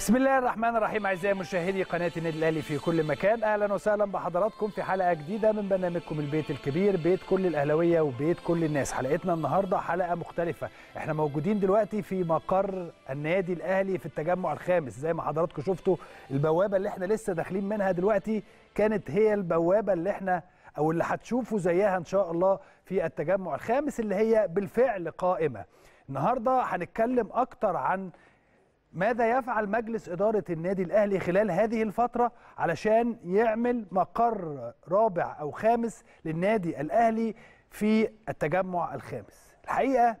بسم الله الرحمن الرحيم اعزائي مشاهدي قناه النادي الاهلي في كل مكان اهلا وسهلا بحضراتكم في حلقه جديده من برنامجكم البيت الكبير بيت كل الاهلاويه وبيت كل الناس حلقتنا النهارده حلقه مختلفه احنا موجودين دلوقتي في مقر النادي الاهلي في التجمع الخامس زي ما حضراتكم شفتوا البوابه اللي احنا لسه داخلين منها دلوقتي كانت هي البوابه اللي احنا او اللي هتشوفوا زيها ان شاء الله في التجمع الخامس اللي هي بالفعل قائمه النهارده هنتكلم اكتر عن ماذا يفعل مجلس إدارة النادي الأهلي خلال هذه الفترة علشان يعمل مقر رابع أو خامس للنادي الأهلي في التجمع الخامس الحقيقة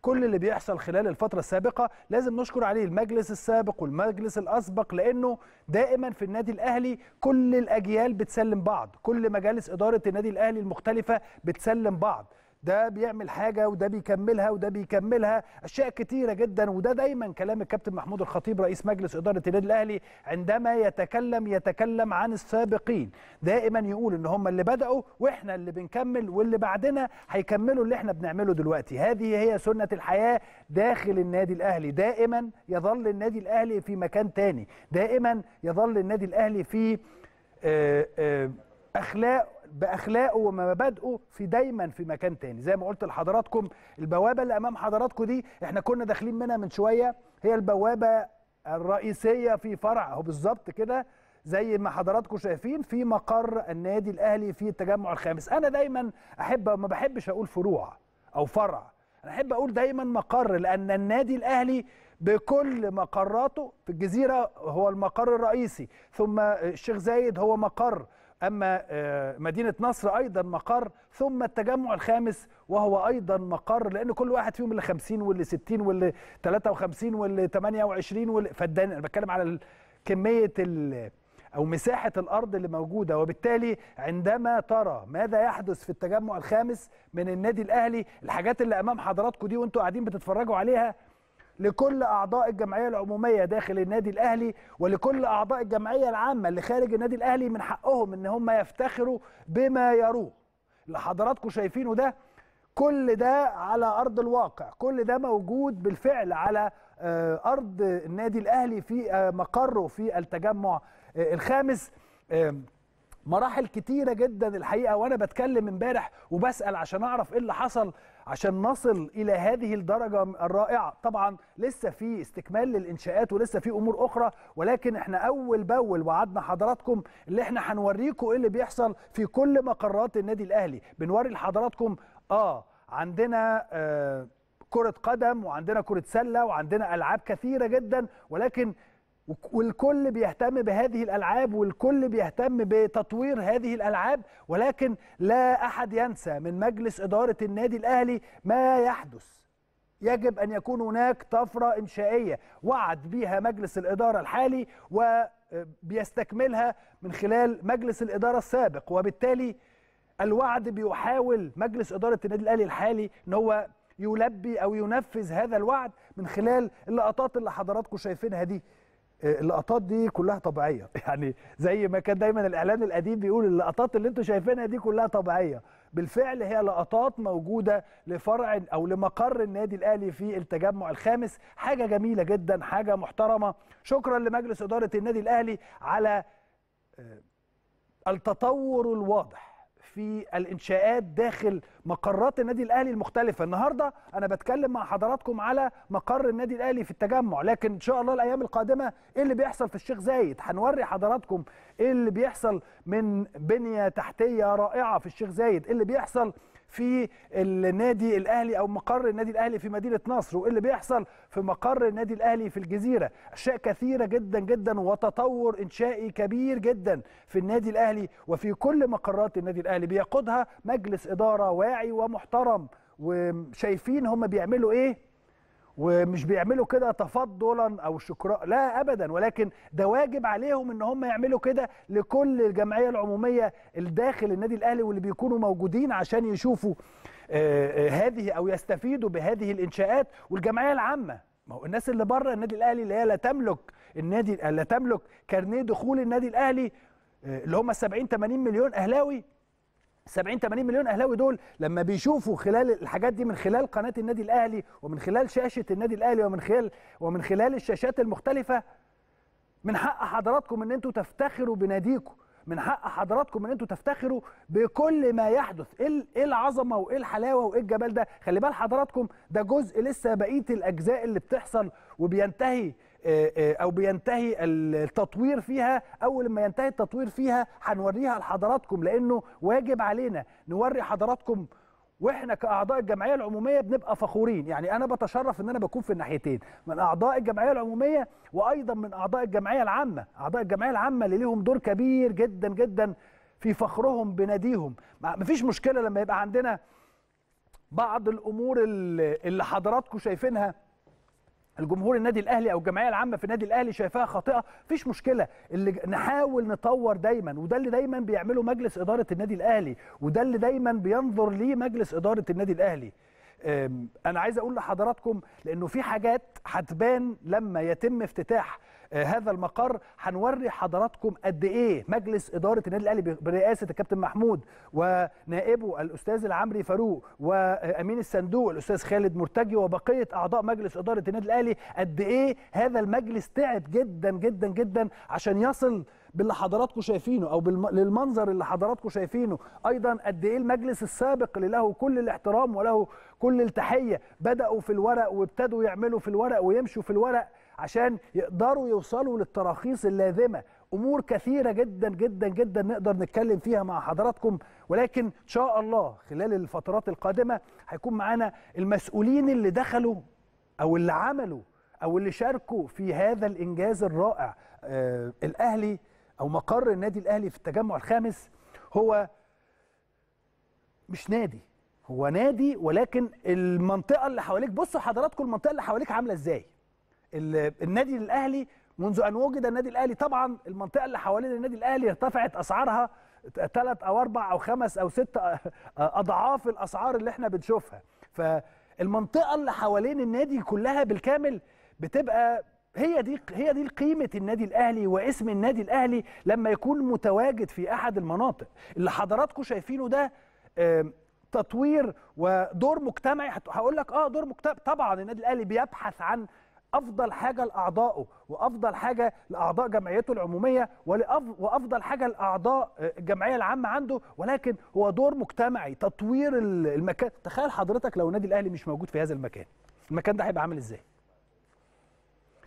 كل اللي بيحصل خلال الفترة السابقة لازم نشكر عليه المجلس السابق والمجلس الأسبق لأنه دائما في النادي الأهلي كل الأجيال بتسلم بعض كل مجالس إدارة النادي الأهلي المختلفة بتسلم بعض ده بيعمل حاجه وده بيكملها وده بيكملها اشياء كتيره جدا وده دايما كلام الكابتن محمود الخطيب رئيس مجلس اداره النادي الاهلي عندما يتكلم يتكلم عن السابقين دائما يقول ان هم اللي بداوا واحنا اللي بنكمل واللي بعدنا هيكملوا اللي احنا بنعمله دلوقتي هذه هي سنه الحياه داخل النادي الاهلي دائما يظل النادي الاهلي في مكان تاني دائما يظل النادي الاهلي في آه، آه، اخلاق باخلاقه ومبادئه في دايما في مكان تاني زي ما قلت لحضراتكم البوابه اللي امام حضراتكم دي احنا كنا داخلين منها من شويه هي البوابه الرئيسيه في فرع اهو بالظبط كده زي ما حضراتكم شايفين في مقر النادي الاهلي في التجمع الخامس انا دايما احب ما بحبش اقول فروع او فرع انا احب اقول دايما مقر لان النادي الاهلي بكل مقراته في الجزيره هو المقر الرئيسي ثم الشيخ زايد هو مقر أما آه، مدينة نصر أيضا مقر ثم التجمع الخامس وهو أيضا مقر لأن كل واحد فيهم اللي 50 واللي 60 واللي 53 واللي 28 واللي فدان أنا بتكلم على كمية ال أو مساحة الأرض اللي موجودة وبالتالي عندما ترى ماذا يحدث في التجمع الخامس من النادي الأهلي الحاجات اللي أمام حضراتكم دي وأنتوا قاعدين بتتفرجوا عليها لكل اعضاء الجمعيه العموميه داخل النادي الاهلي ولكل اعضاء الجمعيه العامه اللي خارج النادي الاهلي من حقهم ان هم يفتخروا بما يروه اللي حضراتكم شايفينه ده كل ده على ارض الواقع كل ده موجود بالفعل على آه، ارض النادي الاهلي في آه، مقره في التجمع آه، الخامس مراحل كتيره جدا الحقيقه وانا بتكلم امبارح وبسال عشان اعرف ايه اللي حصل عشان نصل الى هذه الدرجه الرائعه طبعا لسه في استكمال للانشاءات ولسه في امور اخرى ولكن احنا اول باول وعدنا حضراتكم اللي احنا هنوريكم ايه اللي بيحصل في كل مقرات النادي الاهلي بنوري لحضراتكم اه عندنا آه كره قدم وعندنا كره سله وعندنا العاب كثيره جدا ولكن والكل بيهتم بهذه الالعاب والكل بيهتم بتطوير هذه الالعاب ولكن لا احد ينسى من مجلس اداره النادي الاهلي ما يحدث يجب ان يكون هناك طفره انشائيه وعد بها مجلس الاداره الحالي وبيستكملها آه، من خلال مجلس الاداره السابق وبالتالي الوعد بيحاول مجلس اداره النادي الاهلي الحالي ان هو يلبي او ينفذ هذا الوعد من خلال اللقطات اللي حضراتكم شايفينها دي اللقطات دي كلها طبيعيه يعني زي ما كان دايما الاعلان القديم بيقول اللقطات اللي انتم شايفينها دي كلها طبيعيه بالفعل هي لقطات موجوده لفرع او لمقر النادي الاهلي في التجمع الخامس حاجه جميله جدا حاجه محترمه شكرا لمجلس اداره النادي الاهلي على آه، التطور الواضح في الانشاءات داخل مقرات النادي الاهلي المختلفه النهارده انا بتكلم مع حضراتكم على مقر النادي الاهلي في التجمع لكن ان شاء الله الايام القادمه ايه اللي بيحصل في الشيخ زايد هنوري حضراتكم ايه اللي بيحصل من بنيه تحتيه رائعه في الشيخ زايد ايه اللي بيحصل في النادي الاهلي او مقر النادي الاهلي في مدينه نصر وايه اللي بيحصل في مقر النادي الاهلي في الجزيره اشياء كثيره جدا جدا وتطور انشائي كبير جدا في النادي الاهلي وفي كل مقرات النادي الاهلي بيقودها مجلس اداره واعي ومحترم وشايفين هم بيعملوا ايه ومش بيعملوا كده تفضلا او شكراء لا ابدا ولكن ده واجب عليهم ان هم يعملوا كده لكل الجمعيه العموميه الداخل النادي الاهلي واللي بيكونوا موجودين عشان يشوفوا آه، آه، هذه او يستفيدوا بهذه الانشاءات والجمعيه العامه ما هو الناس اللي بره النادي الاهلي اللي هي لا تملك النادي لا تملك كارنيه دخول النادي الاهلي آه، اللي هم 70 80 مليون اهلاوي 70 80 مليون اهلاوي دول لما بيشوفوا خلال الحاجات دي من خلال قناه النادي الاهلي ومن خلال شاشه النادي الاهلي ومن خلال ومن خلال الشاشات المختلفه من حق حضراتكم ان انتوا تفتخروا بناديكم من حق حضراتكم ان انتوا تفتخروا بكل ما يحدث ايه, إيه العظمه وايه الحلاوه وايه الجمال ده خلي بال حضراتكم ده جزء لسه بقيه الاجزاء اللي بتحصل وبينتهي آه، آه، او بينتهي التطوير فيها اول ما ينتهي التطوير فيها هنوريها لحضراتكم لانه واجب علينا نوري حضراتكم واحنا كاعضاء الجمعيه العموميه بنبقى فخورين يعني انا بتشرف ان انا بكون في الناحيتين من اعضاء الجمعيه العموميه وايضا من اعضاء الجمعيه العامه اعضاء الجمعيه العامه اللي ليهم دور كبير جدا جدا في فخرهم بناديهم مفيش مشكله لما يبقى عندنا بعض الامور اللي حضراتكم شايفينها الجمهور النادي الاهلي او الجمعيه العامه في النادي الاهلي شايفاها خاطئه مفيش مشكله اللي نحاول نطور دايما وده اللي دايما بيعمله مجلس اداره النادي الاهلي وده اللي دايما بينظر ليه مجلس اداره النادي الاهلي انا عايز اقول لحضراتكم لانه في حاجات هتبان لما يتم افتتاح آه، هذا المقر هنوري حضراتكم قد ايه مجلس اداره النادي الاهلي برئاسه الكابتن محمود ونائبه الاستاذ العمري فاروق وامين الصندوق الاستاذ خالد مرتجي وبقيه اعضاء مجلس اداره النادي الاهلي قد ايه هذا المجلس تعب جدا جدا جدا عشان يصل باللي حضراتكم شايفينه او للمنظر اللي حضراتكم شايفينه ايضا قد ايه المجلس السابق اللي له كل الاحترام وله كل التحيه بداوا في الورق وابتدوا يعملوا في الورق ويمشوا في الورق عشان يقدروا يوصلوا للتراخيص اللازمه امور كثيره جدا جدا جدا نقدر نتكلم فيها مع حضراتكم ولكن ان شاء الله خلال الفترات القادمه هيكون معانا المسؤولين اللي دخلوا او اللي عملوا او اللي شاركوا في هذا الانجاز الرائع آه الاهلي او مقر النادي الاهلي في التجمع الخامس هو مش نادي هو نادي ولكن المنطقه اللي حواليك بصوا حضراتكم المنطقه اللي حواليك عامله ازاي النادي الاهلي منذ ان وجد النادي الاهلي طبعا المنطقه اللي حوالين النادي الاهلي ارتفعت اسعارها ثلاث او اربع او خمس او ست اضعاف الاسعار اللي احنا بنشوفها فالمنطقه اللي حوالين النادي كلها بالكامل بتبقى هي دي هي دي قيمه النادي الاهلي واسم النادي الاهلي لما يكون متواجد في احد المناطق اللي حضراتكم شايفينه ده تطوير ودور مجتمعي هقول لك اه دور مجتمعي طبعا النادي الاهلي بيبحث عن افضل حاجه لاعضائه وافضل حاجه لاعضاء جمعيته العموميه وافضل حاجه لاعضاء آه، الجمعيه العامه عنده ولكن هو دور مجتمعي تطوير المكان تخيل حضرتك لو النادي الاهلي مش موجود في هذا المكان المكان ده هيبقى عامل ازاي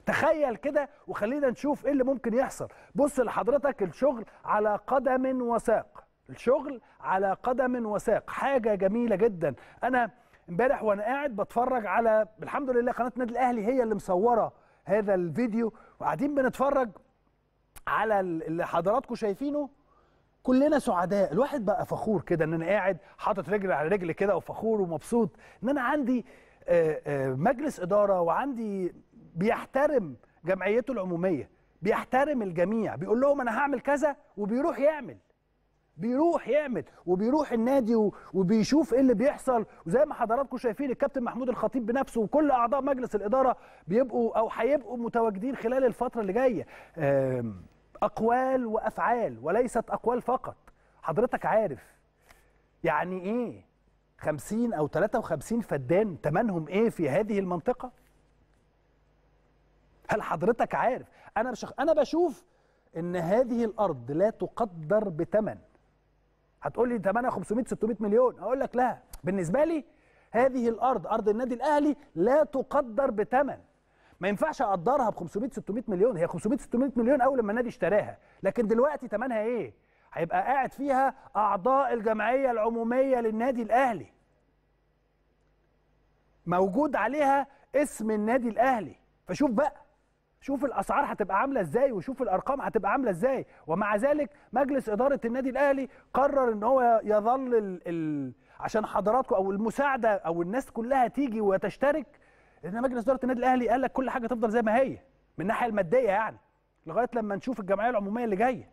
تخيل كده وخلينا نشوف ايه اللي ممكن يحصل بص لحضرتك الشغل على قدم وساق الشغل على قدم وساق حاجة جميلة جدا أنا امبارح وانا قاعد بتفرج على الحمد لله قناه النادي الاهلي هي اللي مصوره هذا الفيديو وقاعدين بنتفرج على اللي حضراتكم شايفينه كلنا سعداء الواحد بقى فخور كده ان انا قاعد حاطط رجل على رجل كده وفخور ومبسوط ان انا عندي آه، آه، مجلس اداره وعندي بيحترم جمعيته العموميه بيحترم الجميع بيقول لهم انا هعمل كذا وبيروح يعمل بيروح يعمل وبيروح النادي وبيشوف ايه اللي بيحصل وزي ما حضراتكم شايفين الكابتن محمود الخطيب بنفسه وكل اعضاء مجلس الاداره بيبقوا او هيبقوا متواجدين خلال الفتره اللي جايه اقوال وافعال وليست اقوال فقط حضرتك عارف يعني ايه 50 او 53 فدان تمنهم ايه في هذه المنطقه هل حضرتك عارف انا بشخ... انا بشوف ان هذه الارض لا تقدر بتمن هتقول لي طب 500 600 مليون اقول لك لا بالنسبه لي هذه الارض ارض النادي الاهلي لا تقدر بثمن ما ينفعش اقدرها ب 500 600 مليون هي 500 600 مليون اول لما النادي اشتراها لكن دلوقتي ثمنها ايه هيبقى قاعد فيها اعضاء الجمعيه العموميه للنادي الاهلي موجود عليها اسم النادي الاهلي فشوف بقى شوف الاسعار هتبقى عامله ازاي وشوف الارقام هتبقى عامله ازاي ومع ذلك مجلس اداره النادي الاهلي قرر ان هو يظل ال... ال... عشان حضراتكم او المساعده او الناس كلها تيجي وتشترك ان مجلس اداره النادي الاهلي قال لك كل حاجه تفضل زي ما هي من الناحيه الماديه يعني لغايه لما نشوف الجمعيه العموميه اللي جايه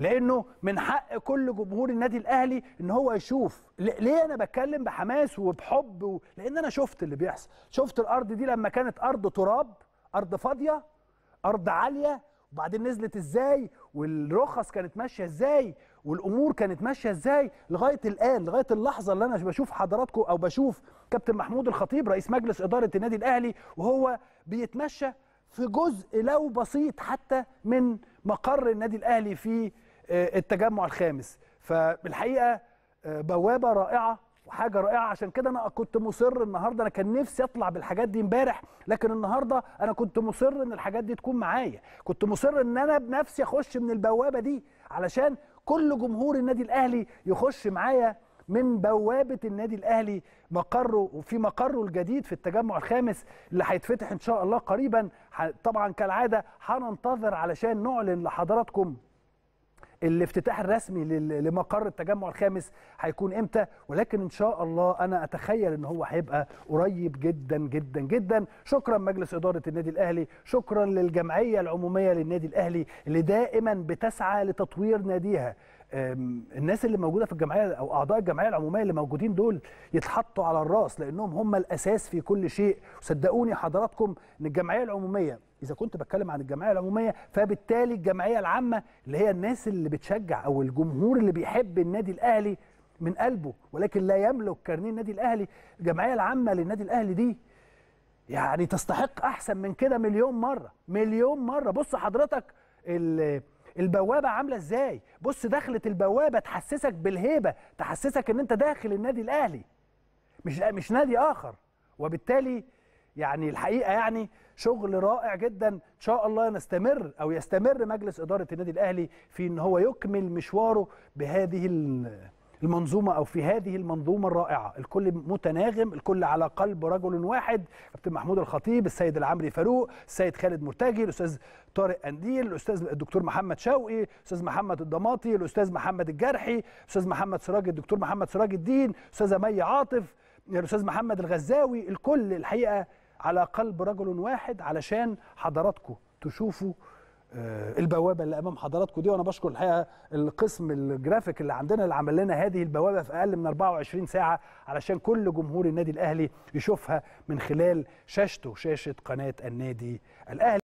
لانه من حق كل جمهور النادي الاهلي ان هو يشوف ليه انا بتكلم بحماس وبحب و... لان انا شفت اللي بيحصل شفت الارض دي لما كانت ارض تراب ارض فاضيه ارض عاليه وبعدين نزلت ازاي والرخص كانت ماشيه ازاي والامور كانت ماشيه ازاي لغايه الان لغايه اللحظه اللي انا بشوف حضراتكم او بشوف كابتن محمود الخطيب رئيس مجلس اداره النادي الاهلي وهو بيتمشى في جزء لو بسيط حتى من مقر النادي الاهلي في آه، التجمع الخامس فالحقيقه آه، بوابه رائعه وحاجه رائعه عشان كده انا كنت مصر النهارده انا كان نفسي اطلع بالحاجات دي امبارح لكن النهارده انا كنت مصر ان الحاجات دي تكون معايا كنت مصر ان انا بنفسي اخش من البوابه دي علشان كل جمهور النادي الاهلي يخش معايا من بوابه النادي الاهلي مقره وفي مقره الجديد في التجمع الخامس اللي هيتفتح ان شاء الله قريبا طبعا كالعاده هننتظر علشان نعلن لحضراتكم الافتتاح الرسمي لمقر التجمع الخامس هيكون امتى ولكن ان شاء الله انا اتخيل ان هو هيبقى قريب جدا جدا جدا شكرا مجلس اداره النادي الاهلي شكرا للجمعيه العموميه للنادي الاهلي اللي دائما بتسعى لتطوير ناديها الناس اللي موجوده في الجمعيه او اعضاء الجمعيه العموميه اللي موجودين دول يتحطوا على الراس لانهم هم الاساس في كل شيء صدقوني حضراتكم ان الجمعيه العموميه اذا كنت بتكلم عن الجمعيه العموميه فبالتالي الجمعيه العامه اللي هي الناس اللي بتشجع او الجمهور اللي بيحب النادي الاهلي من قلبه ولكن لا يملك كارنيه النادي الاهلي الجمعيه العامه للنادي الاهلي دي يعني تستحق احسن من كده مليون مره مليون مره بص حضرتك البوابه عامله ازاي بص دخله البوابه تحسسك بالهيبه تحسسك ان انت داخل النادي الاهلي مش مش نادي اخر وبالتالي يعني الحقيقه يعني شغل رائع جدا ان شاء الله نستمر او يستمر مجلس اداره النادي الاهلي في ان هو يكمل مشواره بهذه المنظومه او في هذه المنظومه الرائعه الكل متناغم الكل على قلب رجل واحد كابتن محمود الخطيب السيد العمري فاروق السيد خالد مرتجي الاستاذ طارق قنديل الاستاذ الدكتور محمد شوقي الاستاذ محمد الضماطي الاستاذ محمد الجرحي الاستاذ محمد سراج الدكتور محمد سراج الدين الاستاذه مي عاطف الاستاذ محمد الغزاوي الكل الحقيقه على قلب رجل واحد علشان حضراتكم تشوفوا آه، البوابه اللي امام حضراتكم دي وانا بشكر الحقيقه القسم الجرافيك اللي عندنا اللي عمل لنا هذه البوابه في اقل من 24 ساعه علشان كل جمهور النادي الاهلي يشوفها من خلال شاشته شاشه قناه النادي الاهلي